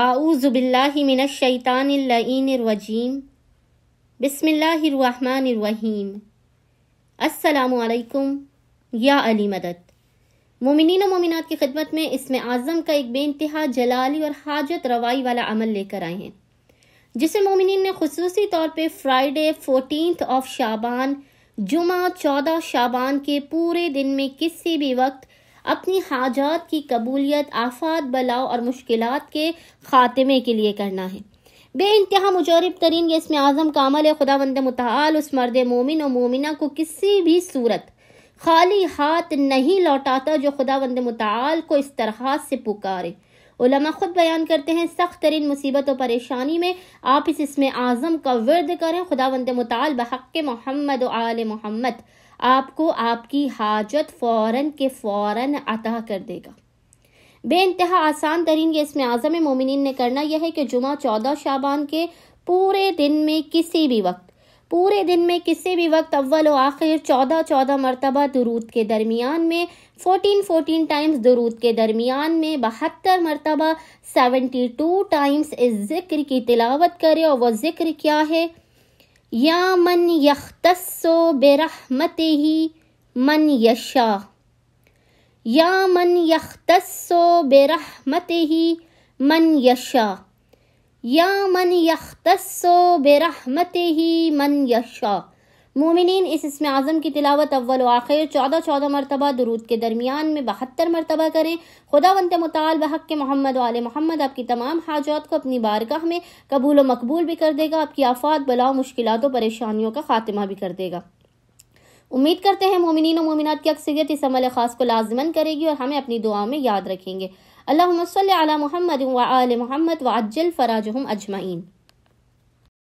आऊज़बिल्लिमिनशैतानरवजीम बसमीम असलकुम या अली मदद मोमिन मोमिनात की खिदमत में इसमें आज़म का एक बेानतहा जलाली और हाजत रवाई वाला अमल लेकर आए हैं जिसे मोमिन ने खसूसी तौर पर फ्राइडे फोर्टीन ऑफ शाबान जुमा चौदह शाबान के पूरे दिन में किसी भी वक्त अपनी हाजात की कबूलियत आफात बलाओ और मुश्किल के खात्मे के लिए करना है बे इंतहा मुजरब तरीन ये इसमें आज़म कामल खुदा वंद मताल उस मर्द मोमिन और मोमिना को किसी भी सूरत खाली हाथ नहीं लौटाता जो खुदा वंद मताल को इस तरह से पुकारे उलमा खुद बयान करते हैं सख्त तरीन मुसीबत और परेशानी में आप इस इसमें आज़म का वर्द करें खुदा वंद मताल बहक मोहम्मद आल मोहम्मद आपको आपकी हाजत फ़ौर के फ़ौर अता कर देगा बेानतहा आसान तरीन ये इसमें आज़म मोमिन ने करना यह है कि जुमा चौदह शाबान के पूरे दिन में किसी भी वक्त पूरे दिन में किसी भी वक्त अव्वल व आखिर चौदह चौदह मरतबा दरूद के दरमियान में फ़ोटीन फ़ोटीन टाइम्स दरूद के दरमियान में बहत्तर मरतबा सेवेंटी टू टाइम्स इस ज़िक्र की तिलावत करे और वह ज़िक्र क्या है या मन यख्तस्सो बेरहमत ही मन यशा या मन यख्तस्सो बेरहमत ही मन यशा या मन यख्तस्सो बेरहमत ही मन यशा मोमिन इस इसम आज़म की तिलावत अव्वल आखिर चौदह चौदह मरतबा दरूद के दरमियान में बहत्तर मरतबा करें खुदा वंद मताल बहक के मोहम्मद वाल मोहम्मद आपकी तमाम हाजात को अपनी बारगाह में कबूल व मकबूल भी कर देगा आपकी आफात बलाओ मुश्किल परेशानियों का खात्मा भी कर देगा उम्मीद करते हैं मोमिन और मोमिनत की अक्सरियत इस अमल ख़ास को लाजमन करेगी और हमें अपनी दुआ में याद रखेंगे अल्लाह महमद व आल महमद व फ़राज हम अजमाइन